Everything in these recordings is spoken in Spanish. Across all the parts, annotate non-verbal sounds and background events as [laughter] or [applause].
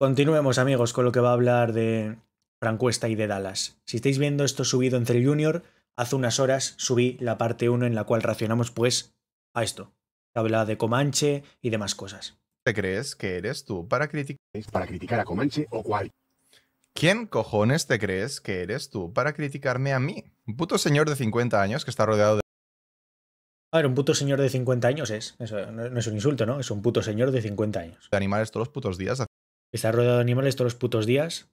Continuemos, amigos, con lo que va a hablar de Francuesta y de Dallas. Si estáis viendo esto subido entre Junior, hace unas horas subí la parte 1 en la cual racionamos, pues, a esto. Habla de Comanche y demás cosas. ¿Te crees que eres tú para criticar? ¿Para criticar a Comanche o cuál? ¿Quién cojones te crees que eres tú para criticarme a mí? Un puto señor de 50 años que está rodeado de... A ver, un puto señor de 50 años es. Eso no, es un insulto, ¿no? Es un puto señor de 50 años. De animales todos los putos días Está rodeado de animales todos los putos días.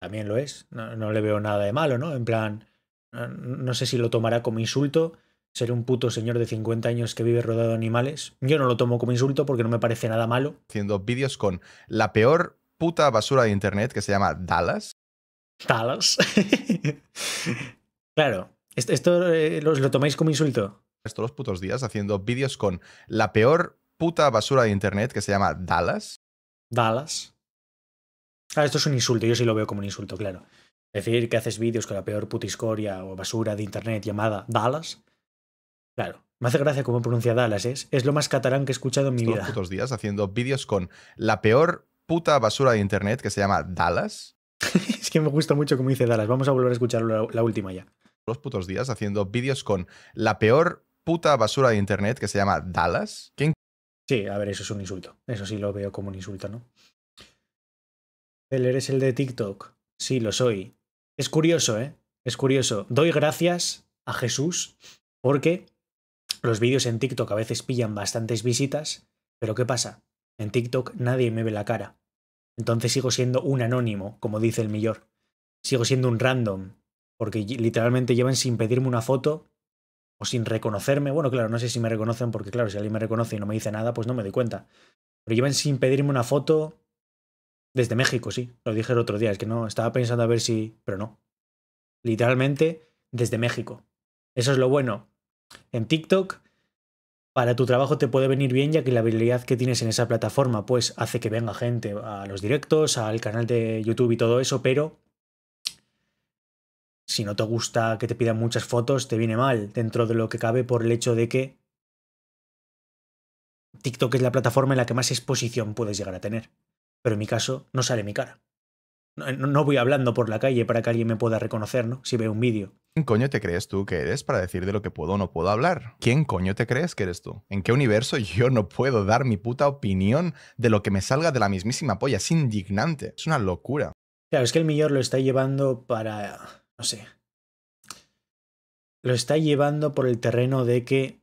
También lo es. No, le veo nada de malo, ¿no? En plan, no, sé si lo tomará como insulto ser un puto señor de 50 años que vive rodado de animales. Yo no lo tomo como insulto porque no me parece nada malo. Haciendo vídeos con la peor puta basura de internet que se llama Dallas. Dallas. [laughs] claro, esto, eh, lo, tomáis como insulto. Todos los putos días haciendo vídeos con la peor puta basura de internet que se llama Dallas. Dallas. Ah, esto es un insulto, yo sí lo veo como un insulto, claro. Decir que haces vídeos con la peor putiscoria o basura de internet llamada Dallas. Claro, me hace gracia cómo pronuncia Dallas, ¿es? Es lo más catalán que he escuchado en mi Estos vida. putos días haciendo vídeos con la peor puta basura de internet que se llama Dallas. [laughs] es que me gusta mucho cómo dice Dallas. Vamos a volver a escucharlo la, última ya. Los putos días haciendo vídeos con la peor puta basura de internet que se llama Dallas. ¿Quién Sí, a ver, eso es un insulto. Eso sí lo veo como un insulto, ¿no? ¿Eres el de TikTok? Sí, lo soy. Es curioso, ¿eh? Es curioso. Doy gracias a Jesús porque los vídeos en TikTok a veces pillan bastantes visitas, pero ¿qué pasa? En TikTok nadie me ve la cara. Entonces sigo siendo un anónimo, como dice el millor. Sigo siendo un random, porque literalmente llevan sin pedirme una foto o sin reconocerme. Bueno, claro, no sé si me reconocen porque, claro, si alguien me reconoce y no me dice nada, pues no me doy cuenta. Pero llevan sin pedirme una foto desde México, sí. Lo dije el otro día, es que no, estaba pensando a ver si... Pero no. Literalmente desde México. Eso es lo bueno. En TikTok, para tu trabajo te puede venir bien ya que la habilidad que tienes en esa plataforma pues hace que venga gente a los directos, al canal de YouTube y todo eso, pero si no te gusta que te pidan muchas fotos, te viene mal dentro de lo que cabe por el hecho de que TikTok es la plataforma en la que más exposición puedes llegar a tener. Pero en mi caso no sale mi cara. No, voy hablando por la calle para que alguien me pueda reconocer, ¿no? Si veo un vídeo. ¿Quién coño te crees tú que eres para decir de lo que puedo o no puedo hablar? ¿Quién coño te crees que eres tú? ¿En qué universo [laughs] yo no puedo dar mi puta opinión de lo que me salga de la mismísima polla? Es indignante, es una locura. Claro, es que el millón lo está llevando para no sé, lo está llevando por el terreno de que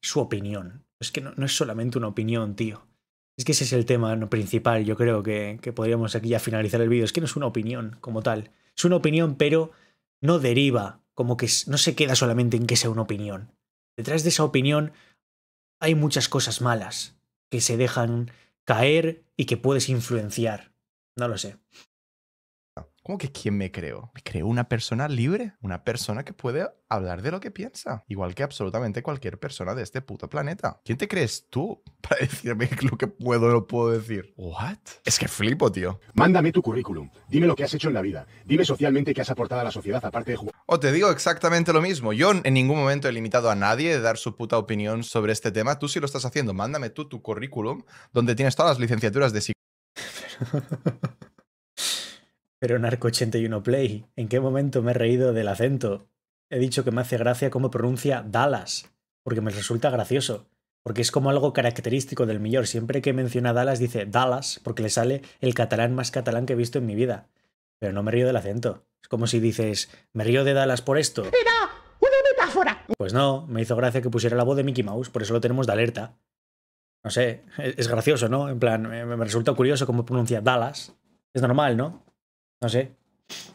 su opinión. Es que no, es solamente una opinión, tío. Es que ese es el tema principal, yo creo que, que podríamos aquí ya finalizar el vídeo. Es que no es una opinión como tal. Es una opinión, pero no deriva, como que no se queda solamente en que sea una opinión. Detrás de esa opinión hay muchas cosas malas que se dejan caer y que puedes influenciar. No lo sé. ¿Cómo que quién me creo? Me creo una persona libre, una persona que puede hablar de lo que piensa, igual que absolutamente cualquier persona de este puto planeta. ¿Quién te crees tú [laughs] para decirme [laughs] lo que puedo o no puedo decir? ¿What? Es que flipo, tío. Mándame tu currículum, dime lo que has hecho en la vida, dime socialmente qué has aportado a la sociedad aparte de jugar. O te digo exactamente lo mismo. Yo en ningún momento he limitado a nadie de dar su puta opinión sobre este tema. Tú sí lo estás haciendo. Mándame tú tu currículum donde tienes todas las licenciaturas de psicología. [laughs] Pero Narco 81 Play, ¿en qué momento me he reído del acento? He dicho que me hace gracia cómo pronuncia Dallas, porque me resulta gracioso, porque es como algo característico del Millor. Siempre que menciona Dallas dice Dallas, porque le sale el catalán más catalán que he visto en mi vida. Pero no me río del acento. Es como si dices, me río de Dallas por esto. ¡Era una metáfora! Pues no, me hizo gracia que pusiera la voz de Mickey Mouse, por eso lo tenemos de alerta. No sé, e-, es gracioso, ¿no? En plan, me resulta curioso cómo pronuncia Dallas. Es normal, ¿no? No sé.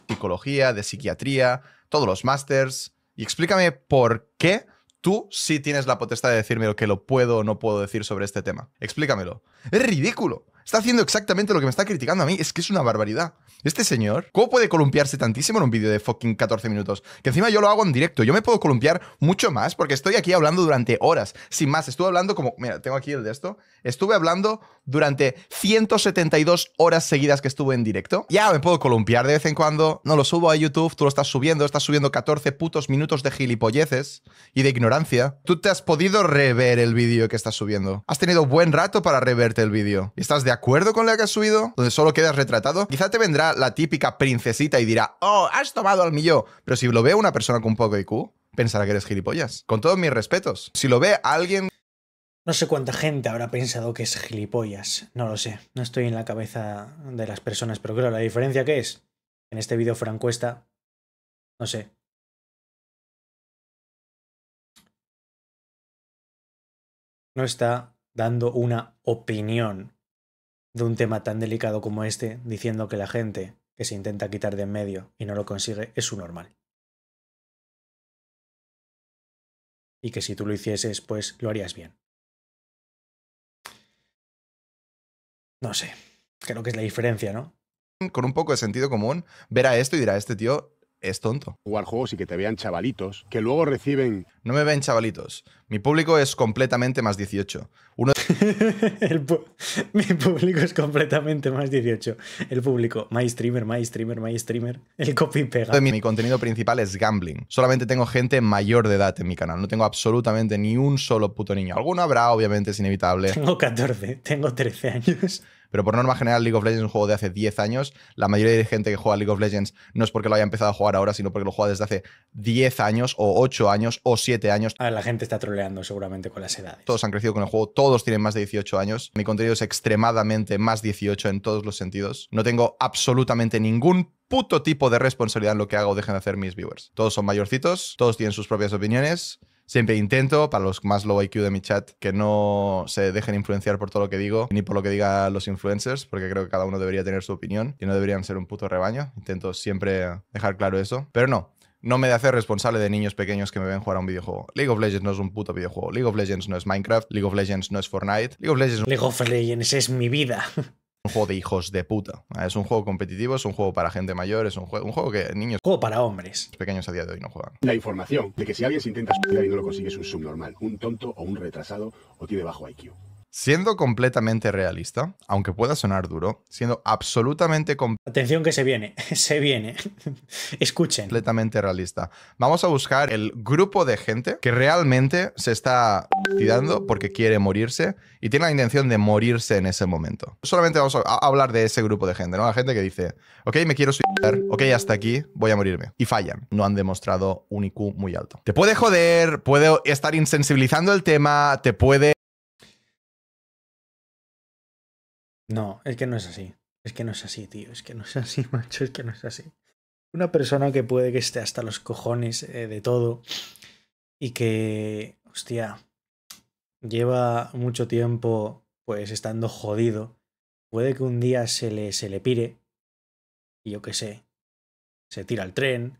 Psicología, de psiquiatría, todos los másters. Y explícame por qué tú sí tienes la potestad de decirme lo que lo puedo o no puedo decir sobre este tema. Explícamelo. Es ridículo. Está haciendo exactamente lo que me está criticando a mí. Es que es una barbaridad. Este señor, ¿cómo puede columpiarse tantísimo en un vídeo de fucking 14 minutos? Que encima yo lo hago en directo. Yo me puedo columpiar mucho más porque estoy aquí hablando durante horas. Sin más, estuve hablando como. Mira, tengo aquí el de esto. Estuve hablando durante 172 horas seguidas que estuve en directo. Ya me puedo columpiar de vez en cuando. No lo subo a YouTube, tú lo estás subiendo. Estás subiendo 14 putos minutos de gilipolleces y de ignorancia. Tú te has podido rever el vídeo que estás subiendo. Has tenido buen rato para reverte el vídeo. Y estás de acuerdo con la que has subido, donde solo quedas retratado, Quizá te vendrá la típica princesita y dirá, oh, has tomado al millón. Pero si lo ve una persona con poco IQ, pensará que eres gilipollas. Con todos mis respetos. Si lo ve alguien no sé cuánta gente habrá pensado que es gilipollas. No lo sé. No estoy en la cabeza de las personas, pero claro, la diferencia que es. En este vídeo francuesta. No sé. No está dando una opinión de un tema tan delicado como este diciendo que la gente que se intenta quitar de en medio y no lo consigue es su normal. Y que si tú lo hicieses, pues lo harías bien. No sé, creo que es la diferencia, ¿no? Con un poco de sentido común, a esto y dirá, este tío es tonto. Jugar juegos y que te vean chavalitos, que luego reciben... No me ven chavalitos. Mi público es completamente más 18. Uno... [laughs] Mi público es completamente más 18. El público, my streamer, my streamer, my streamer. El copy pega. Mi, mi contenido principal es gambling. Solamente tengo gente mayor de edad en mi canal. No tengo absolutamente ni un solo puto niño. Alguno habrá, obviamente, es inevitable. Tengo 14, tengo 13 años. Pero por norma general, League of Legends es un juego de hace 10 años. La mayoría de gente que juega League of Legends no es porque lo haya empezado a jugar ahora, sino porque lo juega desde hace 10 años o 8 años o 7 años. Ahora la gente está troleando seguramente con las edades. Todos han crecido con el juego, todos tienen más de 18 años. Mi contenido es extremadamente más 18 en todos los sentidos. No tengo absolutamente ningún puto tipo de responsabilidad en lo que hago o dejen de hacer mis viewers. Todos son mayorcitos, todos tienen sus propias opiniones. Siempre intento, para los más low IQ de mi chat, que no se dejen influenciar por todo lo que digo, ni por lo que digan los influencers, porque creo que cada uno debería tener su opinión y no deberían ser un puto rebaño. Intento siempre dejar claro eso. Pero no, no me de hacer responsable de niños pequeños que me ven jugar a un videojuego. League of Legends no es un puto videojuego. League of Legends no es Minecraft. League of Legends no es Fortnite. League of Legends, League of Legends es mi vida. [laughs] un juego de hijos de puta. Es un juego competitivo, es un juego para gente mayor, es un juego, un juego que niños. Juego para hombres. Pequeños a día de hoy no juegan. La información de que si alguien se intenta suicidar y no lo consigue es un subnormal, un tonto o un retrasado o tiene bajo IQ. Siendo completamente realista, aunque pueda sonar duro, siendo absolutamente... Atención que se viene, [laughs] se viene. [laughs] Escuchen. Completamente realista. Vamos a buscar el grupo de gente que realmente se está tirando porque quiere morirse y tiene la intención de morirse en ese momento. Solamente vamos a hablar de ese grupo de gente, ¿no? La gente que dice, ok, me quiero suicidar, ok, hasta aquí, voy a morirme. Y fallan. No han demostrado un IQ muy alto. Te puede joder, puede estar insensibilizando el tema, te puede No, es que no es así. Es que no es así, tío. Es que no es así, [laughs] macho. Es que no es así. Una persona que puede que esté hasta los cojones eh, de todo y que, hostia, lleva mucho tiempo pues estando jodido, puede que un día se le, se le pire y yo qué sé, se tira al tren,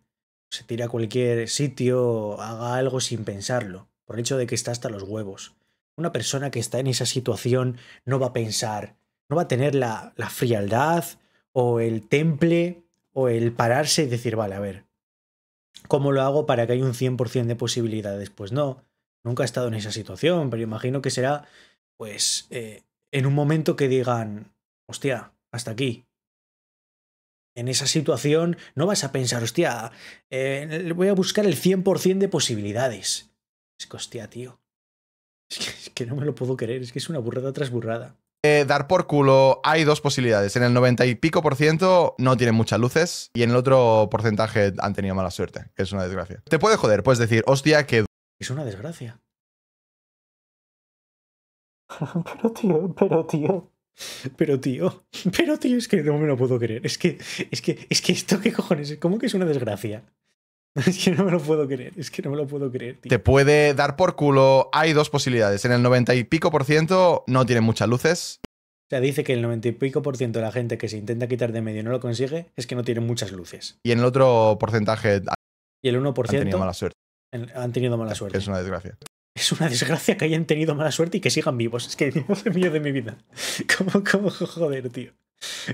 se tira a cualquier sitio, haga algo sin pensarlo, por el hecho de que está hasta los huevos. Una persona que está en esa situación no va a pensar, no va a tener la, frialdad o el temple o el pararse y decir, vale, a ver, ¿cómo lo hago para que haya un 100% de posibilidades? Pues no, nunca he estado en esa situación, pero imagino que será, pues, eh, en un momento que digan, hostia, hasta aquí. En esa situación no vas a pensar, hostia, eh, voy a buscar el 100% de posibilidades. Es que, hostia, tío. [laughs] es que no me lo puedo creer, es que es una burrada tras burrada. Eh, dar por culo, hay dos posibilidades. En el 90 y pico por ciento no tienen muchas luces y en el otro porcentaje han tenido mala suerte, que es una desgracia. Te puede joder, puedes decir, hostia, que... Es una desgracia. [laughs] pero tío, pero tío. Pero tío, pero tío, es que no me lo puedo creer. Es que, es que, es que esto, ¿qué cojones? ¿Cómo que es una desgracia? [laughs] Es que no me lo puedo creer, es que no me lo puedo creer, Te puede dar por culo. Hay dos posibilidades. En el 90 y pico por ciento no tiene muchas luces. O sea, dice que el noventa y pico por ciento de la gente que se intenta quitar de medio y no lo consigue es que no tiene muchas luces. Y en el otro porcentaje. Y el 1% han tenido mala suerte. Han tenido mala suerte. Es una desgracia. Es una desgracia que hayan tenido mala suerte y que sigan vivos. Es que mismo mío de mi vida. ¿Cómo, cómo, joder, tío?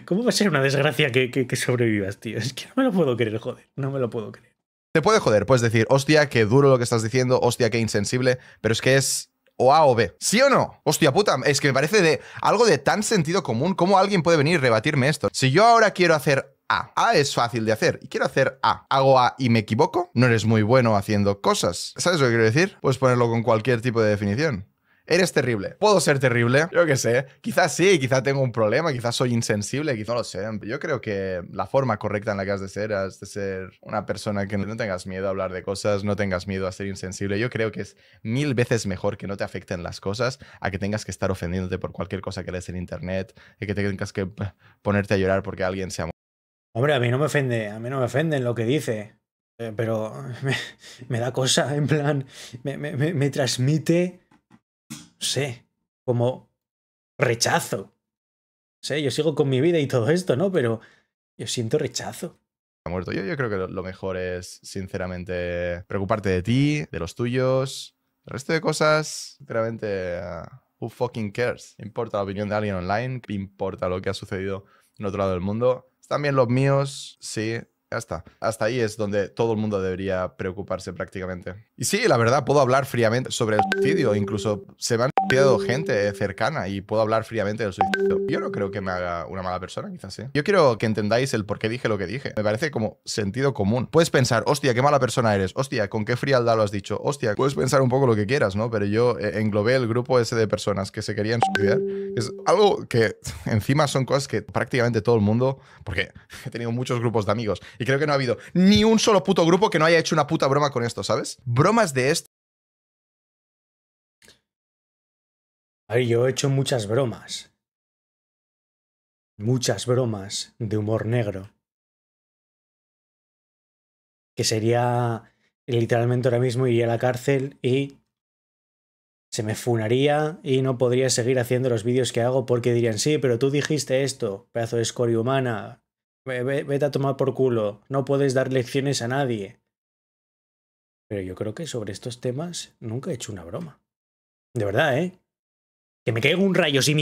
¿Cómo va a ser una desgracia que, que sobrevivas, tío? Es que no me lo puedo creer, joder. No me lo puedo creer. Te puede joder, puedes decir, hostia, qué duro lo que estás diciendo, hostia, qué insensible, pero es que es o A o B. ¿Sí o no? Hostia puta, es que me parece de algo de tan sentido común. ¿Cómo alguien puede venir y rebatirme esto? Si yo ahora quiero hacer A, A es fácil de hacer y quiero hacer A, hago A y me equivoco, no eres muy bueno haciendo cosas. ¿Sabes lo que quiero decir? Puedes ponerlo con cualquier tipo de definición. Eres terrible. ¿Puedo ser terrible? Yo qué sé. Quizás sí, quizás tengo un problema, quizás soy insensible, quizás no lo sé. Yo creo que la forma correcta en la que has de ser es de ser una persona que no tengas miedo a hablar de cosas, no tengas miedo a ser insensible. Yo creo que es mil veces mejor que no te afecten las cosas a que tengas que estar ofendiéndote por cualquier cosa que lees en internet, y que tengas que ponerte a llorar porque alguien se ha Hombre, a mí no me ofende, a mí no me ofenden lo que dice, eh, pero [laughs] me, da cosa, en plan, me transmite sé, como rechazo. Sé, yo sigo con mi vida y todo esto, ¿no? Pero yo siento rechazo. Ha muerto. Yo, yo creo que lo, mejor es, sinceramente, preocuparte de ti, de los tuyos, el resto de cosas, sinceramente, ah, who fucking cares? Importa la opinión de alguien online, importa lo que ha sucedido en otro lado del mundo. Están bien los míos, sí, hasta, hasta ahí es donde todo el mundo debería preocuparse prácticamente. Y sí, la verdad, puedo hablar fríamente sobre el suicidio. Incluso se me han suicidado gente cercana y puedo hablar fríamente del suicidio. Yo no creo que me haga una mala persona, quizás sí. Yo quiero que entendáis el por qué dije lo que dije. Me parece como sentido común. Puedes pensar, hostia, qué mala persona eres. Hostia, con qué frialdad lo has dicho. Hostia, puedes pensar un poco lo que quieras, ¿no? Pero yo eh, englobé el grupo ese de personas que se querían suicidar. Es algo que [laughs] encima son cosas que prácticamente todo el mundo, porque he tenido muchos grupos de amigos y creo que no ha habido ni un solo puto grupo que no haya hecho una puta broma con esto, ¿sabes? Bromas de esto. A ver, yo he hecho muchas bromas. Muchas bromas de humor negro. Que sería literalmente ahora mismo iría a la cárcel y se me funaría y no podría seguir haciendo los vídeos que hago porque dirían, sí, pero tú dijiste esto, pedazo de escoria humana, vete a tomar por culo, no puedes dar lecciones a nadie. Pero yo creo que sobre estos temas nunca he hecho una broma. De verdad, ¿eh? Que me caiga un rayo si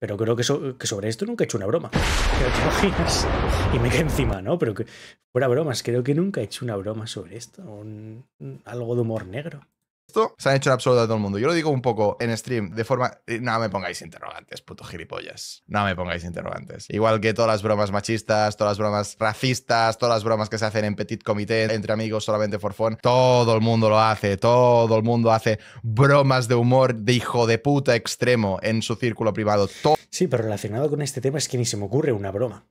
Pero creo que, sobre esto nunca he hecho una broma. [laughs] Y me cae encima, ¿no? Pero que fuera bromas, creo que nunca he hecho una broma sobre esto. un, algo de humor negro esto se han hecho en absoluto a todo el mundo. Yo lo digo un poco en stream, de forma. Eh, no me pongáis interrogantes, puto gilipollas. No me pongáis interrogantes. Igual que todas las bromas machistas, todas las bromas racistas, todas las bromas que se hacen en petit comité, entre amigos, solamente for fun. Todo el mundo lo hace, todo el mundo hace bromas de humor de hijo de puta extremo en su círculo privado. sí, pero relacionado con este tema es que ni se me ocurre una broma.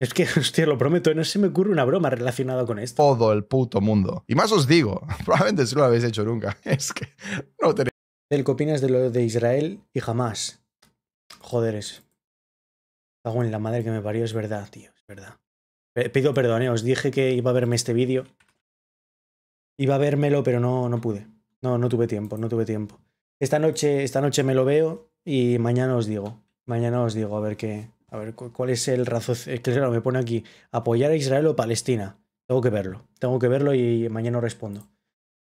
Es que, [laughs] hostia, lo prometo, no se me ocurre una broma relacionada con esto. Todo el puto mundo. Y más os digo, [laughs] probablemente si no lo habéis hecho nunca. [laughs] Es que no tenéis. ¿Qué opinas de lo de Israel y jamás? Joderes. en la madre que me parió, es verdad, tío, es verdad. Pido perdón, eh, os dije que iba a verme este vídeo. Iba a vérmelo, pero no, no pude. No, no tuve tiempo, no tuve tiempo. Esta noche, esta noche me lo veo y mañana os digo. Mañana os digo a ver qué, a ver, ¿cuál es el razón? Eh, claro, me pone aquí, ¿apoyar a Israel o Palestina? Tengo que verlo, tengo que verlo y mañana respondo.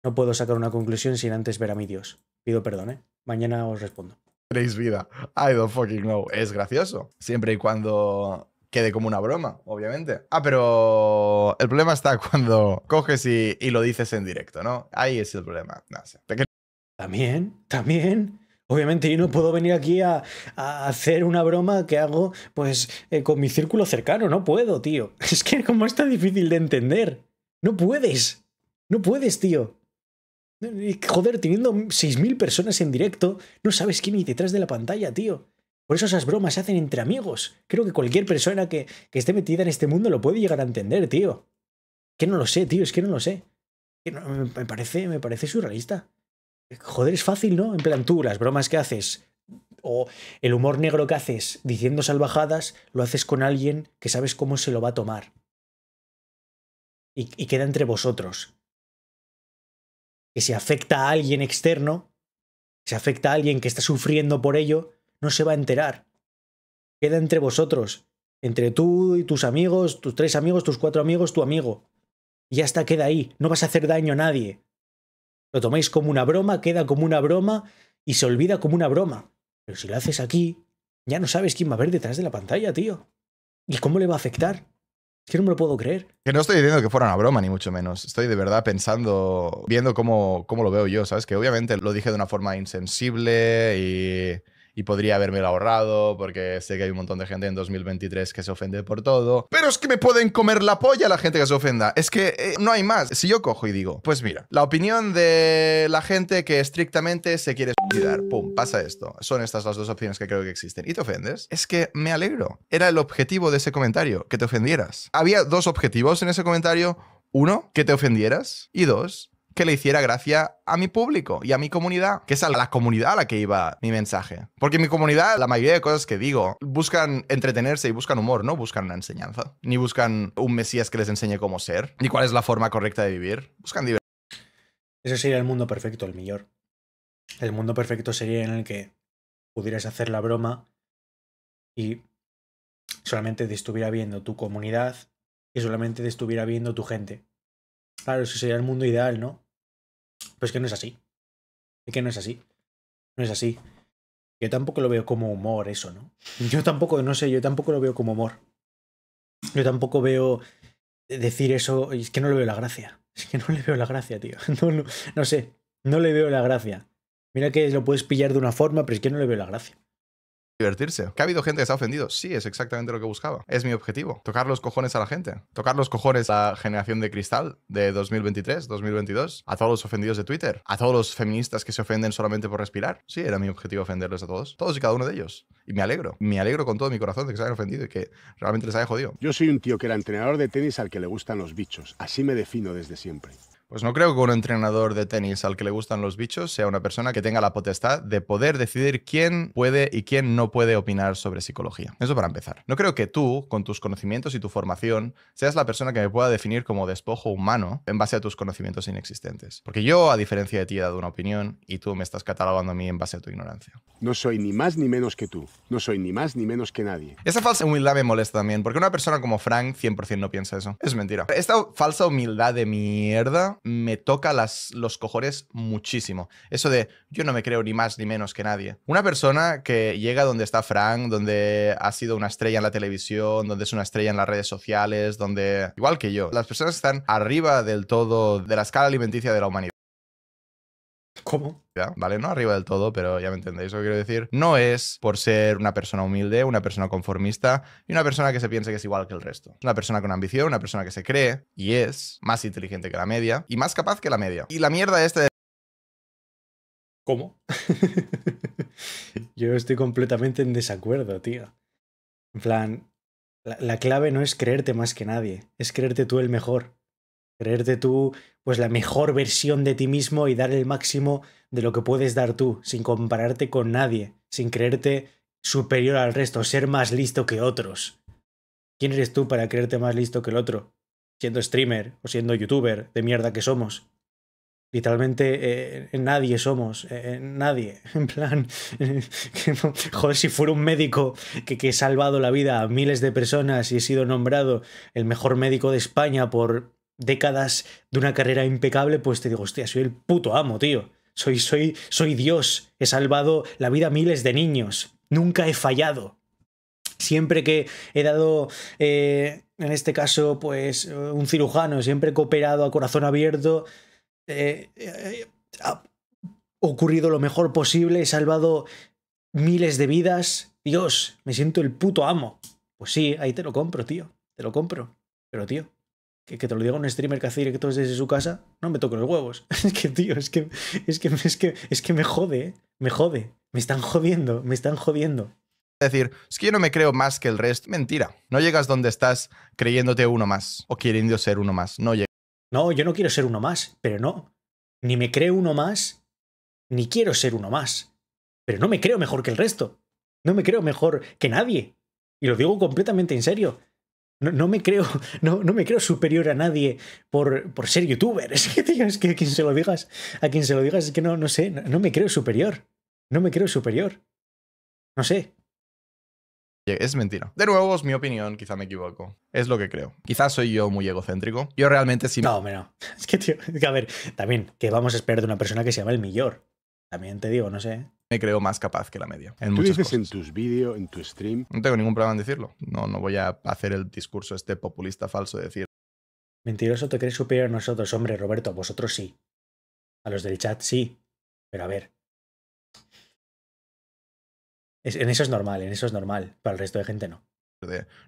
No puedo sacar una conclusión sin antes ver a mi Dios. Pido perdón, ¿eh? Mañana os respondo. Tenéis vida. I don't fucking know. Es gracioso. Siempre y cuando quede como una broma, obviamente. Ah, pero el problema está cuando coges y, lo dices en directo, ¿no? Ahí es el problema. No También, también. Obviamente yo no puedo venir aquí a, hacer una broma que hago pues eh, con mi círculo cercano, no puedo, tío. [laughs] Es que como está difícil de entender. No puedes. No puedes, tío. Joder, teniendo 6.000 personas en directo, no sabes quién hay detrás de la pantalla, tío. Por eso esas bromas se hacen entre amigos. Creo que cualquier persona que, esté metida en este mundo lo puede llegar a entender, tío. Que no lo sé, tío, es que no lo sé. me, parece, me parece surrealista joder, es fácil, ¿no? En planturas, las bromas que haces o el humor negro que haces diciendo salvajadas, lo haces con alguien que sabes cómo se lo va a tomar. Y, queda entre vosotros. Que si afecta a alguien externo, si afecta a alguien que está sufriendo por ello, no se va a enterar. Queda entre vosotros, entre tú y tus amigos, tus tres amigos, tus cuatro amigos, tu amigo. Y ya está, queda ahí. No vas a hacer daño a nadie. Lo tomáis como una broma, queda como una broma y se olvida como una broma. Pero si lo haces aquí, ya no sabes quién va a ver detrás de la pantalla, tío. ¿Y cómo le va a afectar? Es Que no me lo puedo creer. Que no estoy diciendo que fuera una broma, ni mucho menos. Estoy de verdad pensando, viendo cómo, cómo lo veo yo, ¿sabes? Que obviamente lo dije de una forma insensible y y podría haberme lo ahorrado porque sé que hay un montón de gente en 2023 que se ofende por todo. Pero es que me pueden comer la polla la gente que se ofenda. Es que eh, no hay más. Si yo cojo y digo, pues mira, la opinión de la gente que estrictamente se quiere cuidar pum, pasa esto. Son estas las dos opciones que creo que existen. ¿Y te ofendes? Es que me alegro. Era el objetivo de ese comentario, que te ofendieras. Había dos objetivos en ese comentario. Uno, que te ofendieras. Y dos, que le hiciera gracia a mi público y a mi comunidad, que es a la comunidad a la que iba mi mensaje. Porque mi comunidad, la mayoría de cosas que digo, buscan entretenerse y buscan humor, no buscan una enseñanza, ni buscan un Mesías que les enseñe cómo ser, ni cuál es la forma correcta de vivir, buscan diversión. Ese sería el mundo perfecto, el mejor. El mundo perfecto sería en el que pudieras hacer la broma y solamente te estuviera viendo tu comunidad y solamente te estuviera viendo tu gente. Claro, ese sería el mundo ideal, ¿no? Pues que no es así. Es que no es así. No es así. Yo tampoco lo veo como humor eso, ¿no? [laughs] Yo tampoco, no sé, yo tampoco lo veo como humor. Yo tampoco veo decir eso, es que no le veo la gracia. [laughs] Es que no le veo la gracia, tío. [laughs] No, no, no sé, no le veo la gracia. Mira que lo puedes pillar de una forma, pero es que no le veo la gracia divertirse. ¿Que ha habido gente que se ha ofendido? Sí, es exactamente lo que buscaba. Es mi objetivo. Tocar los cojones a la gente. Tocar los cojones a la generación de cristal de 2023, 2022. A todos los ofendidos de Twitter. A todos los feministas que se ofenden solamente por respirar. Sí, era mi objetivo ofenderles a todos. Todos y cada uno de ellos. Y me alegro. Me alegro con todo mi corazón de que se hayan ofendido y que realmente les haya jodido. Yo soy un tío que era entrenador de tenis al que le gustan los bichos. Así me defino desde siempre. Pues no creo que un entrenador de tenis al que le gustan los bichos sea una persona que tenga la potestad de poder decidir quién puede y quién no puede opinar sobre psicología. Eso para empezar. No creo que tú, con tus conocimientos y tu formación, seas la persona que me pueda definir como despojo humano en base a tus conocimientos inexistentes. Porque yo, a diferencia de ti, he dado una opinión y tú me estás catalogando a mí en base a tu ignorancia. No soy ni más ni menos que tú. No soy ni más ni menos que nadie. Esa falsa humildad me molesta también, porque una persona como Frank 100% no piensa eso. Es mentira. Esta falsa humildad de mierda me toca las, los cojones muchísimo. Eso de yo no me creo ni más ni menos que nadie. Una persona que llega donde está Frank, donde ha sido una estrella en la televisión, donde es una estrella en las redes sociales, donde, igual que yo, las personas están arriba del todo de la escala alimenticia de la humanidad. ¿ya? ¿vale? No arriba del todo, pero ya me entendéis lo que quiero decir. No es por ser una persona humilde, una persona conformista y una persona que se piense que es igual que el resto. Es una persona con ambición, una persona que se cree y es más inteligente que la media y más capaz que la media. Y la mierda esta de... ¿Cómo? [laughs] Yo estoy completamente en desacuerdo, tío. En plan, la clave no es creerte más que nadie, es creerte tú el mejor. Creerte tú, pues, la mejor versión de ti mismo y dar el máximo de lo que puedes dar tú, sin compararte con nadie, sin creerte superior al resto, ser más listo que otros. ¿Quién eres tú para creerte más listo que el otro? Siendo streamer o siendo youtuber de mierda que somos. Literalmente eh, nadie somos, eh, eh, nadie. [laughs] En plan, [laughs] joder, si fuera un médico que, que he salvado la vida a miles de personas y he sido nombrado el mejor médico de España por décadas de una carrera impecable, pues te digo, hostia, soy el puto amo, tío. Soy, soy, soy Dios. He salvado la vida a miles de niños. Nunca he fallado. Siempre que he dado, eh, en este caso, pues un cirujano, siempre he cooperado a corazón abierto, eh, eh, ha ocurrido lo mejor posible, he salvado miles de vidas. Dios, me siento el puto amo. Pues sí, ahí te lo compro, tío. Te lo compro. Pero, tío, que, te lo diga un streamer que hace directos desde su casa, no me toco los huevos. [laughs] es que, tío, es que, es que, es que, es que me jode, ¿eh? me jode. Me están jodiendo, me están jodiendo. Es decir, es que yo no me creo más que el resto. Mentira. No llegas donde estás creyéndote uno más o queriendo ser uno más. No llegas. No, yo no quiero ser uno más, pero no. Ni me creo uno más, ni quiero ser uno más. Pero no me creo mejor que el resto. No me creo mejor que nadie. Y lo digo completamente en serio. No, me creo, [laughs] no, no, me creo superior a nadie por, ser youtuber. [laughs] Es que, tío, que a quien se lo digas, a quien se lo digas, es que no, no sé, no, me creo superior. No me creo superior. No sé. Es mentira. De nuevo, es mi opinión, quizá me equivoco. Es lo que creo. Quizás soy yo muy egocéntrico. Yo realmente sí. no, me... [laughs] Es que, tío, a ver, también, que vamos a esperar de una persona que se llama el Millor? También te digo, no sé. Me creo más capaz que la media. En Tú dices en tus vídeos, en tu stream. No tengo ningún problema en decirlo. No, no voy a hacer el discurso este populista falso de decir. Mentiroso, te crees superior a nosotros, hombre, Roberto. Vosotros sí. A los del chat sí. Pero a ver. en eso es normal, en eso es normal. Para el resto de gente no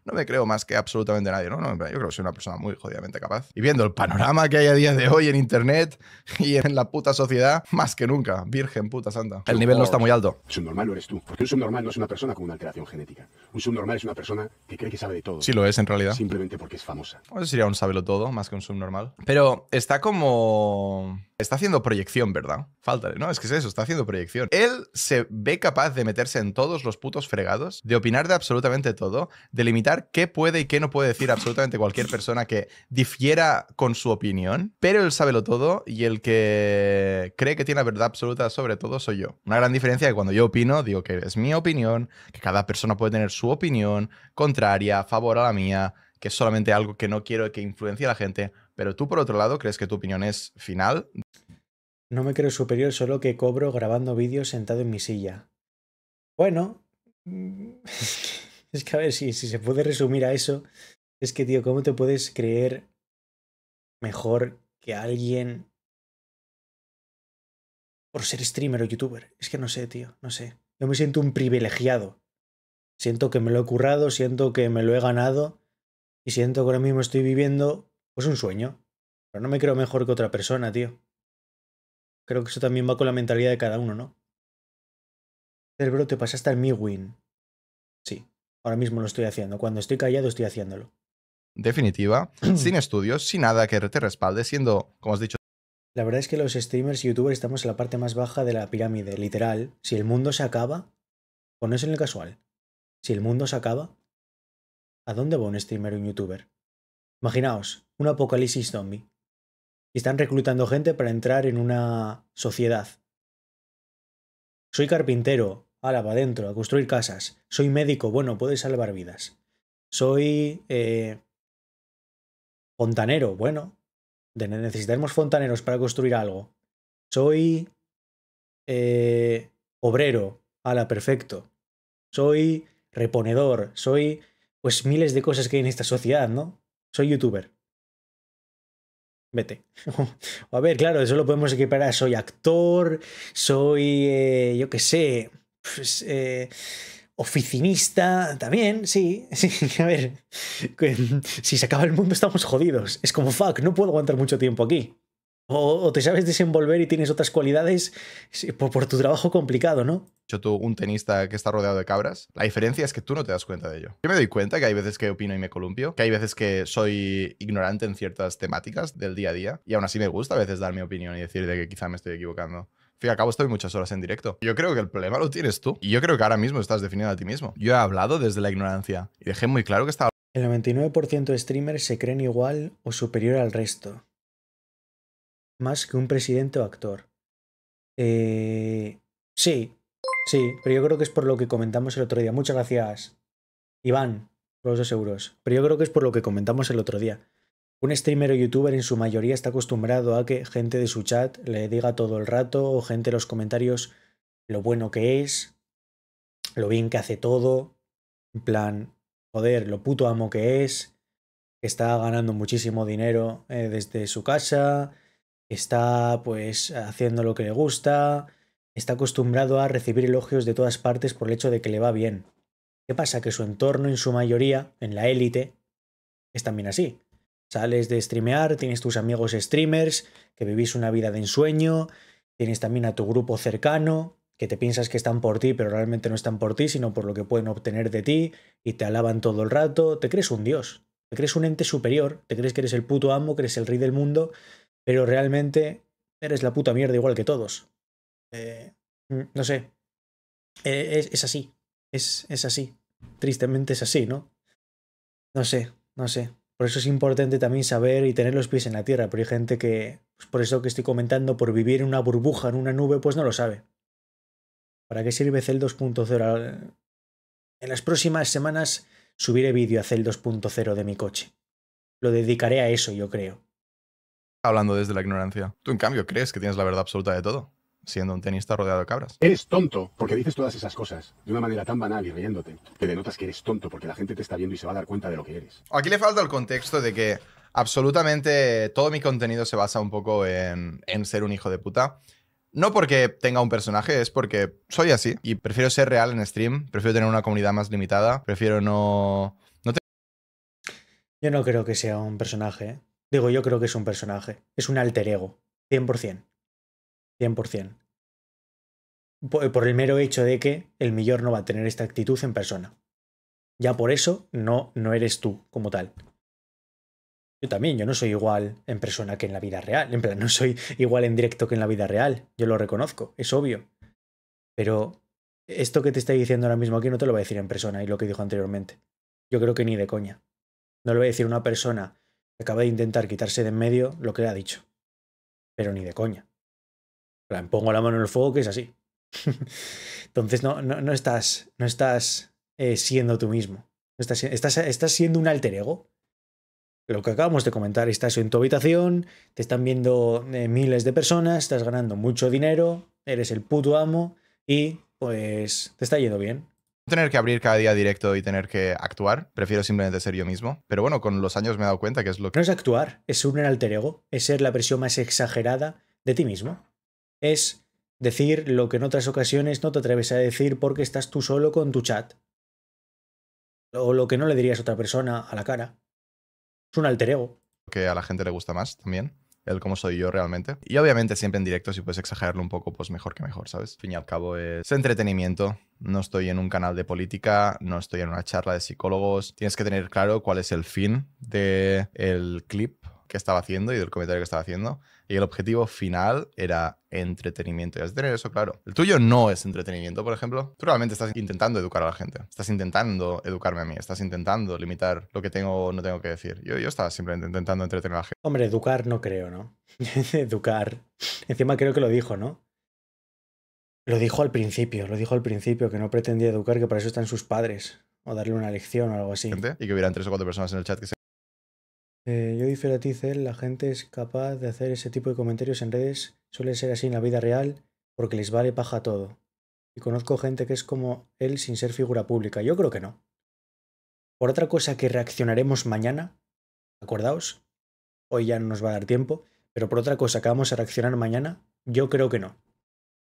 no me creo más que absolutamente nadie, ¿no? yo creo que soy una persona muy jodidamente capaz. Y viendo el panorama que hay a día de hoy en Internet [laughs] y en la puta sociedad, más que nunca, virgen puta santa. El nivel no está muy alto. Subnormal lo eres tú, porque un subnormal no es una persona con una alteración genética. Un subnormal es una persona que cree que sabe de todo. Sí lo es, en realidad. Simplemente porque es famosa. sería un sábelo todo, más que un subnormal. Pero está como... Está haciendo proyección, ¿verdad? Falta, ¿no? Es que es eso, está haciendo proyección. Él se ve capaz de meterse en todos los putos fregados, de opinar de absolutamente todo, delimitar qué puede y qué no puede decir absolutamente cualquier persona que difiera con su opinión, pero él sabe lo todo y el que cree que tiene la verdad absoluta sobre todo soy yo. Una gran diferencia es que cuando yo opino, digo que es mi opinión, que cada persona puede tener su opinión contraria, a favor a la mía, que es solamente algo que no quiero que influencie a la gente, pero tú por otro lado crees que tu opinión es final. No me creo superior, solo que cobro grabando vídeos sentado en mi silla. Bueno, mm, [laughs] es que a ver, si, se puede resumir a eso, es que, tío, ¿cómo te puedes creer mejor que alguien por ser streamer o youtuber? Es que no sé, tío, no sé. Yo me siento un privilegiado. Siento que me lo he currado, siento que me lo he ganado y siento que ahora mismo estoy viviendo pues un sueño. Pero no me creo mejor que otra persona, tío. Creo que eso también va con la mentalidad de cada uno, ¿no? bro te pasaste hasta mi win. Sí, Ahora mismo lo estoy haciendo. Cuando estoy callado, estoy haciéndolo. Definitiva, [clears throat] sin estudios, sin nada que te respalde, siendo, como has dicho. La verdad es que los streamers y youtubers estamos en la parte más baja de la pirámide, literal. Si el mundo se acaba, eso en el casual. Si el mundo se acaba, ¿a dónde va un streamer o un youtuber? Imaginaos, un apocalipsis zombie. Y están reclutando gente para entrar en una sociedad. Soy carpintero, Ala, para adentro, a construir casas. Soy médico, bueno, puedes salvar vidas. Soy eh, fontanero, bueno, necesitaremos fontaneros para construir algo. Soy eh, obrero, ala, perfecto. Soy reponedor, soy pues miles de cosas que hay en esta sociedad, ¿no? Soy youtuber. Vete. [laughs] a ver, claro, eso lo podemos equiparar. Soy actor, soy, eh, yo qué sé, pues, eh, oficinista también, sí, [laughs] a ver, si se acaba el mundo estamos jodidos. Es como, fuck, no puedo aguantar mucho tiempo aquí. O, te sabes desenvolver y tienes otras cualidades por, tu trabajo complicado, ¿no? Yo tú, un tenista que está rodeado de cabras, la diferencia es que tú no te das cuenta de ello. Yo me doy cuenta que hay veces que opino y me columpio, que hay veces que soy ignorante en ciertas temáticas del día a día, y aún así me gusta a veces dar mi opinión y decir de que quizá me estoy equivocando. Fíjate, acabo estoy muchas horas en directo. Yo creo que el problema lo tienes tú. Y yo creo que ahora mismo estás definido a ti mismo. Yo he hablado desde la ignorancia y dejé muy claro que estaba... El 99% de streamers se creen igual o superior al resto. Más que un presidente o actor. Eh, sí, sí, pero yo creo que es por lo que comentamos el otro día. Muchas gracias, Iván, por los seguros. Pero yo creo que es por lo que comentamos el otro día. Un streamer o youtuber en su mayoría está acostumbrado a que gente de su chat le diga todo el rato o gente en los comentarios lo bueno que es, lo bien que hace todo, en plan, joder, lo puto amo que es, que está ganando muchísimo dinero eh, desde su casa, está pues haciendo lo que le gusta, está acostumbrado a recibir elogios de todas partes por el hecho de que le va bien. ¿Qué pasa? Que su entorno en su mayoría, en la élite, es también así Sales de streamear, tienes tus amigos streamers, que vivís una vida de ensueño, tienes también a tu grupo cercano, que te piensas que están por ti, pero realmente no están por ti, sino por lo que pueden obtener de ti, y te alaban todo el rato, te crees un dios, te crees un ente superior, te crees que eres el puto amo, que eres el rey del mundo, pero realmente eres la puta mierda igual que todos. Eh, mm, no sé. Eh, es, es, así. Es, es así. Tristemente es así, ¿no? No sé, no sé. Por eso es importante también saber y tener los pies en la tierra, pero hay gente que, pues, por eso que estoy comentando, por vivir en una burbuja, en una nube, pues no lo sabe. ¿Para qué sirve CEL 2.0? En las próximas semanas subiré vídeo a CEL 2.0 de mi coche. Lo dedicaré a eso, yo creo. Hablando desde la ignorancia. Tú, en cambio, crees que tienes la verdad absoluta de todo siendo un tenista rodeado de cabras. Eres tonto porque dices todas esas cosas de una manera tan banal y riéndote. que denotas que eres tonto porque la gente te está viendo y se va a dar cuenta de lo que eres. Aquí le falta el contexto de que absolutamente todo mi contenido se basa un poco en, ser un hijo de puta. No porque tenga un personaje, es porque soy así y prefiero ser real en stream, prefiero tener una comunidad más limitada, prefiero no... no Yo no creo que sea un personaje. Digo, yo creo que es un personaje. Es un alter ego. 100%. 100%. Por el mero hecho de que el millón no va a tener esta actitud en persona. Ya por eso no, no eres tú como tal. Yo también, yo no soy igual en persona que en la vida real. En plan, no soy igual en directo que en la vida real. Yo lo reconozco, es obvio. Pero esto que te estoy diciendo ahora mismo aquí no te lo voy a decir en persona y lo que dijo anteriormente. Yo creo que ni de coña. No lo voy a decir a una persona que acaba de intentar quitarse de en medio lo que le ha dicho. Pero ni de coña pongo la mano en el fuego que es así. [laughs] Entonces no, no, estás, no estás eh, siendo tú mismo. Estás, estás, estás, siendo un alter ego. Lo que acabamos de comentar, estás en tu habitación, te están viendo eh, miles de personas, estás ganando mucho dinero, eres el puto amo y pues te está yendo bien. No tener que abrir cada día directo y tener que actuar, prefiero simplemente ser yo mismo. Pero bueno, con los años me he dado cuenta que es lo que... No es actuar, es un alter ego, es ser la versión más exagerada de ti mismo es decir lo que en otras ocasiones no te atreves a decir porque estás tú solo con tu chat. O lo que no le dirías a otra persona a la cara. Es un alter ego. Que a la gente le gusta más también el cómo soy yo realmente. Y obviamente siempre en directo, si puedes exagerarlo un poco, pues mejor que mejor, ¿sabes? Al fin y al cabo es entretenimiento. No estoy en un canal de política, no estoy en una charla de psicólogos. Tienes que tener claro cuál es el fin del el clip que estaba haciendo y del comentario que estaba haciendo. Y el objetivo final era entretenimiento. Y has de tener eso claro. El tuyo no es entretenimiento, por ejemplo. Tú realmente estás intentando educar a la gente. Estás intentando educarme a mí. Estás intentando limitar lo que tengo o no tengo que decir. Yo, yo estaba simplemente intentando entretener a la gente. Hombre, educar no creo, ¿no? [laughs] educar. Encima creo que lo dijo, ¿no? Lo dijo al principio, lo dijo al principio, que no pretendía educar, que para eso están sus padres. O darle una lección o algo así. y que hubieran tres o cuatro personas en el chat que se eh, yo dije a ti, la gente es capaz de hacer ese tipo de comentarios en redes, suele ser así en la vida real, porque les vale paja todo. Y conozco gente que es como él sin ser figura pública. Yo creo que no. Por otra cosa que reaccionaremos mañana, acordaos, hoy ya no nos va a dar tiempo, pero por otra cosa que vamos a reaccionar mañana, yo creo que no.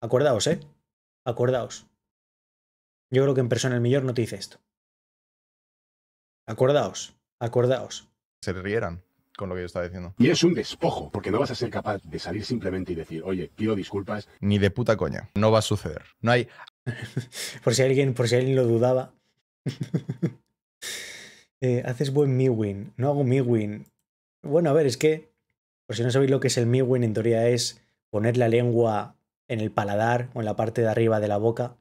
Acordaos, ¿eh? Acordaos. Yo creo que en persona el millón no te dice esto. Acordaos, acordaos se rieran con lo que yo estaba diciendo. Y es un despojo, porque no vas a ser capaz de salir simplemente y decir, oye, pido disculpas. Ni de puta coña. No va a suceder. No hay. [laughs] por si alguien, por si alguien lo dudaba. [laughs] Eh, haces buen miwin. No hago miwin. Bueno, a ver, es que. Por si no sabéis lo que es el miwin, en teoría es poner la lengua en el paladar o en la parte de arriba de la boca.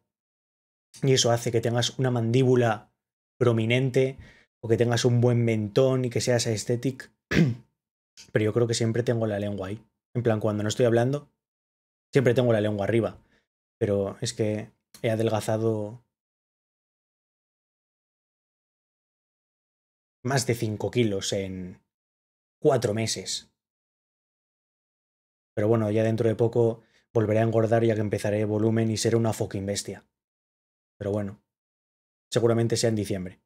Y eso hace que tengas una mandíbula prominente o que tengas un buen mentón y que seas estético. [clears throat] Pero yo creo que siempre tengo la lengua ahí. En plan, cuando no estoy hablando, siempre tengo la lengua arriba. Pero es que he adelgazado más de 5 kilos en 4 meses. Pero bueno, ya dentro de poco volveré a engordar ya que empezaré volumen y seré una fucking bestia. Pero bueno, seguramente sea en diciembre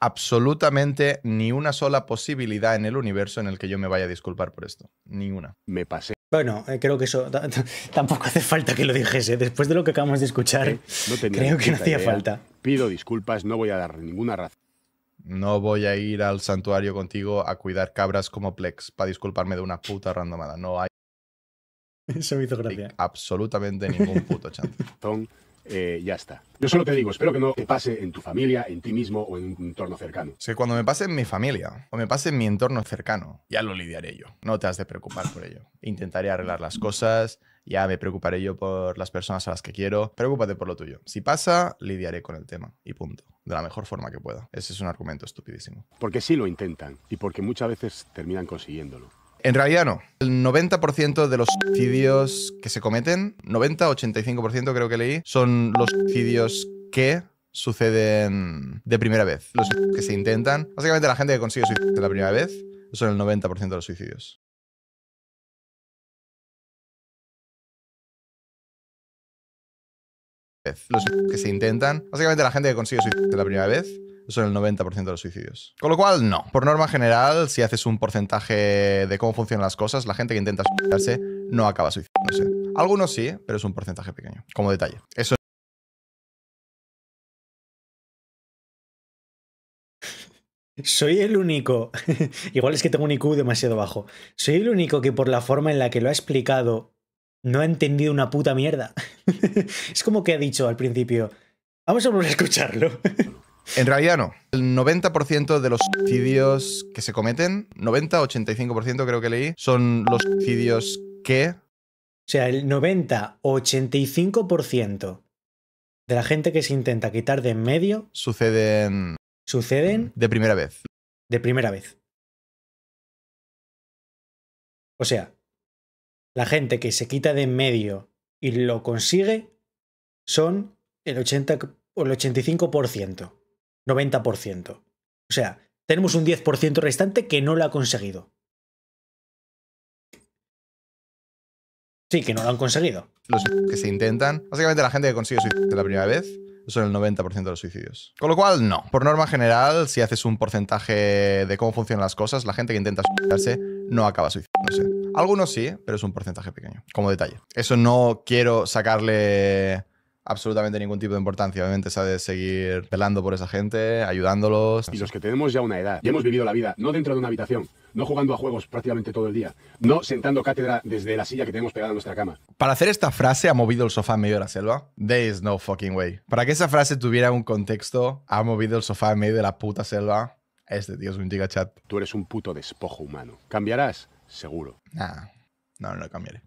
absolutamente ni una sola posibilidad en el universo en el que yo me vaya a disculpar por esto. Ni una. Me pasé. Bueno, eh, creo que eso [laughs] tampoco hace falta que lo dijese. Después de lo que acabamos de escuchar, eh, creo que no hacía falta. Pido disculpas, no voy a dar ninguna razón. No voy a ir al santuario contigo a cuidar cabras como Plex para disculparme de una puta randomada. No hay. [laughs] Eso me hizo gracia. Absolutamente ningún puto chance. Eh, ya está. Yo solo te digo, espero que no te pase en tu familia, en ti mismo o en un entorno cercano. Es que cuando me pase en mi familia o me pase en mi entorno cercano, ya lo lidiaré yo. No te has de preocupar por ello. Intentaré arreglar las cosas, ya me preocuparé yo por las personas a las que quiero. Preocúpate por lo tuyo. Si pasa, lidiaré con el tema y punto. De la mejor forma que pueda. Ese es un argumento estupidísimo. Porque sí lo intentan y porque muchas veces terminan consiguiéndolo. En realidad no. El 90% de los suicidios que se cometen, 90-85% creo que leí, son los suicidios que suceden de primera vez. Los que se intentan. Básicamente la gente que consigue de la primera vez son el 90% de los suicidios. Los que se intentan. Básicamente la gente que consigue de la primera vez son el 90% de los suicidios. Con lo cual, no. Por norma general, si haces un porcentaje de cómo funcionan las cosas, la gente que intenta suicidarse no acaba suicidándose. Algunos sí, pero es un porcentaje pequeño. Como detalle. Eso Soy el único, [laughs] igual es que tengo un IQ demasiado bajo, soy el único que por la forma en la que lo ha explicado no ha entendido una puta mierda. [laughs] es como que ha dicho al principio, vamos a volver a escucharlo. [laughs] En realidad no. El 90% de los suicidios que se cometen, 90-85% creo que leí, son los suicidios que... O sea, el 90-85% de la gente que se intenta quitar de en medio... Suceden... Suceden... De primera vez. De primera vez. O sea, la gente que se quita de en medio y lo consigue son el 80 o el 85%. 90%. O sea, tenemos un 10% restante que no lo ha conseguido. Sí, que no lo han conseguido. Los que se intentan. Básicamente la gente que consigue suicidarse la primera vez son el 90% de los suicidios. Con lo cual, no. Por norma general, si haces un porcentaje de cómo funcionan las cosas, la gente que intenta suicidarse no acaba suicidándose. Algunos sí, pero es un porcentaje pequeño. Como detalle. Eso no quiero sacarle absolutamente ningún tipo de importancia. Obviamente se ha de seguir pelando por esa gente, ayudándolos. Y los que tenemos ya una edad y hemos vivido la vida, no dentro de una habitación, no jugando a juegos prácticamente todo el día, no sentando cátedra desde la silla que tenemos pegada a nuestra cama. Para hacer esta frase ha movido el sofá en medio de la selva. There is no fucking way. Para que esa frase tuviera un contexto, ha movido el sofá en medio de la puta selva. Este tío es un gigachat. Tú eres un puto despojo humano. ¿Cambiarás? Seguro. Nah, no, no cambiaré.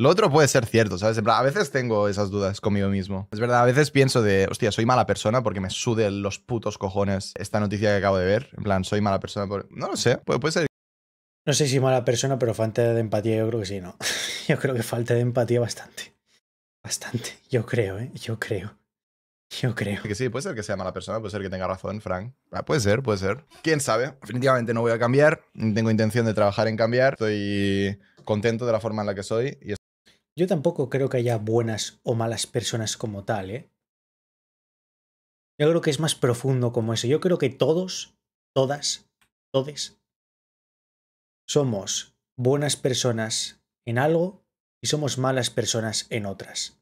Lo otro puede ser cierto, ¿sabes? En plan, a veces tengo esas dudas conmigo mismo. Es verdad, a veces pienso de, hostia, soy mala persona porque me sude los putos cojones esta noticia que acabo de ver. En plan, soy mala persona por... No lo sé, puede, ser. No sé si mala persona, pero falta de empatía yo creo que sí, ¿no? [laughs] Yo creo que falta de empatía bastante. Bastante, yo creo, ¿eh? Yo creo. Yo creo. Que sí, puede ser que sea mala persona, puede ser que tenga razón, Frank. Ah, puede ser, puede ser. ¿Quién sabe? Definitivamente no voy a cambiar, tengo intención de trabajar en cambiar, estoy contento de la forma en la que soy y yo tampoco creo que haya buenas o malas personas como tal, ¿eh? Yo creo que es más profundo como eso. Yo creo que todos, todas, todes, somos buenas personas en algo y somos malas personas en otras.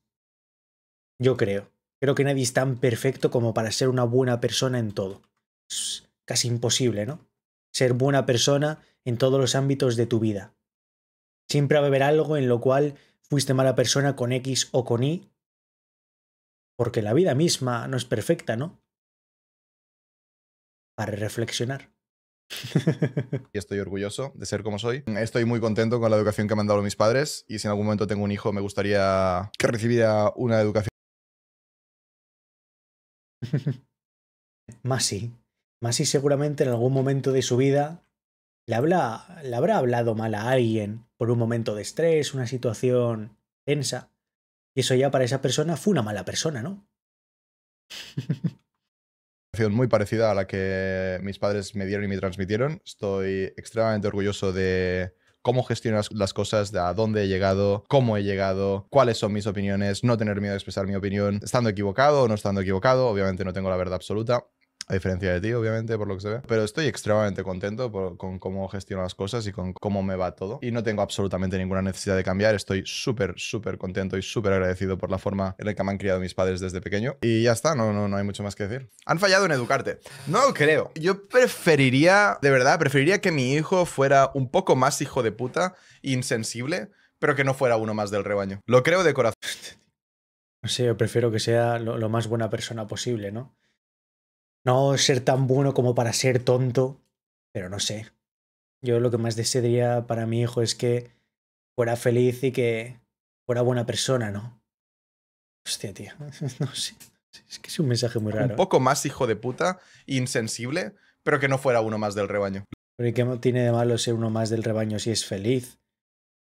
Yo creo. Creo que nadie es tan perfecto como para ser una buena persona en todo. Es casi imposible, ¿no? Ser buena persona en todos los ámbitos de tu vida. Siempre va a haber algo en lo cual fuiste mala persona con X o con Y, porque la vida misma no es perfecta, ¿no? Para reflexionar. [laughs] y estoy orgulloso de ser como soy. Estoy muy contento con la educación que me han dado mis padres y si en algún momento tengo un hijo me gustaría que recibiera una educación. [laughs] sí, más sí, seguramente en algún momento de su vida le habrá hablado mal a alguien por un momento de estrés, una situación tensa. Y eso ya para esa persona fue una mala persona, ¿no? [laughs] muy parecida a la que mis padres me dieron y me transmitieron. Estoy extremadamente orgulloso de cómo gestionas las cosas, de a dónde he llegado, cómo he llegado, cuáles son mis opiniones, no tener miedo de expresar mi opinión, estando equivocado o no estando equivocado, obviamente no tengo la verdad absoluta, a diferencia de ti, obviamente, por lo que se ve. Pero estoy extremadamente contento con cómo gestiono las cosas y con cómo me va todo. Y no tengo absolutamente ninguna necesidad de cambiar. Estoy súper, súper contento y súper agradecido por la forma en la que me han criado mis padres desde pequeño. Y ya está, no, no, no hay mucho más que decir. Han fallado en educarte. No creo. Yo preferiría, de verdad, preferiría que mi hijo fuera un poco más hijo de puta, insensible, pero que no fuera uno más del rebaño. Lo creo de corazón. [laughs] No sé, yo prefiero que sea lo más buena persona posible, ¿no? No ser tan bueno como para ser tonto, pero no sé. Yo lo que más desearía para mi hijo es que fuera feliz y que fuera buena persona, ¿no? Hostia, tío. [laughs] No sé. Es que es un mensaje muy raro. Un poco más hijo de puta, insensible, pero que no fuera uno más del rebaño. Pero ¿y qué tiene de malo ser uno más del rebaño si es feliz?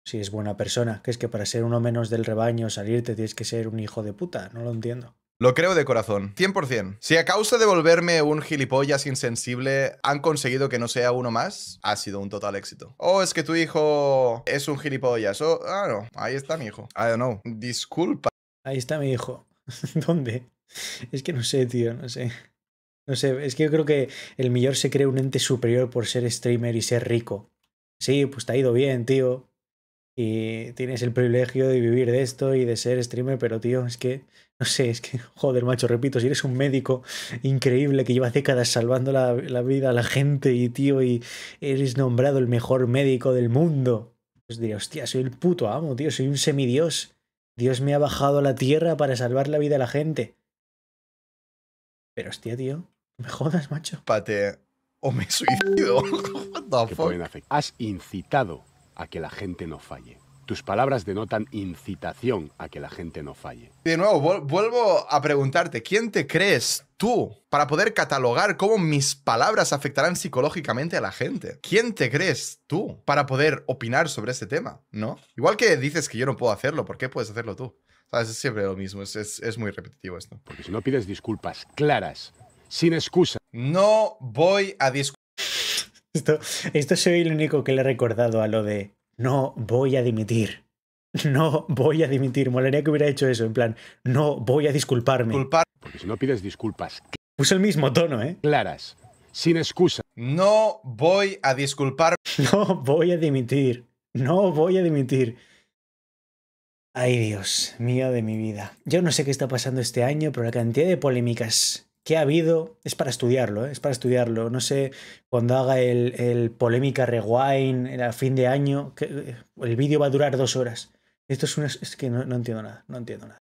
Si es buena persona. Que es que para ser uno menos del rebaño, salirte, tienes que ser un hijo de puta. No lo entiendo. Lo creo de corazón, 100%. Si a causa de volverme un gilipollas insensible han conseguido que no sea uno más, ha sido un total éxito. O oh, es que tu hijo es un gilipollas. ah, no, ahí está mi hijo. I don't know. Disculpa. Ahí está mi hijo. [laughs] ¿Dónde? Es que no sé, tío, no sé. No sé, es que yo creo que el mayor se cree un ente superior por ser streamer y ser rico. Sí, pues te ha ido bien, tío. Y tienes el privilegio de vivir de esto y de ser streamer, pero tío, es que no sé, es que, joder, macho, repito, si eres un médico increíble que lleva décadas salvando la, vida a la gente y, tío, y eres nombrado el mejor médico del mundo, pues diría, hostia, soy el puto amo, tío, soy un semidios. Dios me ha bajado a la tierra para salvar la vida a la gente. Pero hostia, tío, me jodas, macho. Pate, o me suicido. [laughs] Has incitado a que la gente no falle. Tus palabras denotan incitación a que la gente no falle. De nuevo, vuelvo a preguntarte, ¿quién te crees tú para poder catalogar cómo mis palabras afectarán psicológicamente a la gente? ¿Quién te crees tú para poder opinar sobre este tema? ¿No? Igual que dices que yo no puedo hacerlo, ¿por qué puedes hacerlo tú? Es siempre lo mismo, es, muy repetitivo esto. Porque si no pides disculpas claras, sin excusa. No voy a disculpar. [laughs] Esto, esto soy el único que le he recordado a lo de no voy a dimitir. No voy a dimitir. Molaría que hubiera hecho eso, en plan, no voy a disculparme. Disculpar, porque si no pides disculpas. Puso el mismo tono, ¿eh? Claras, sin excusa. No voy a disculparme. [laughs] No voy a dimitir. No voy a dimitir. Ay Dios mío de mi vida. Yo no sé qué está pasando este año, pero la cantidad de polémicas que ha habido, es para estudiarlo, ¿eh? es para estudiarlo. No sé, cuando haga el, el polémica rewind eh, a fin de año, que eh, el vídeo va a durar dos horas. Esto es una... Es que no, no entiendo nada, no entiendo nada.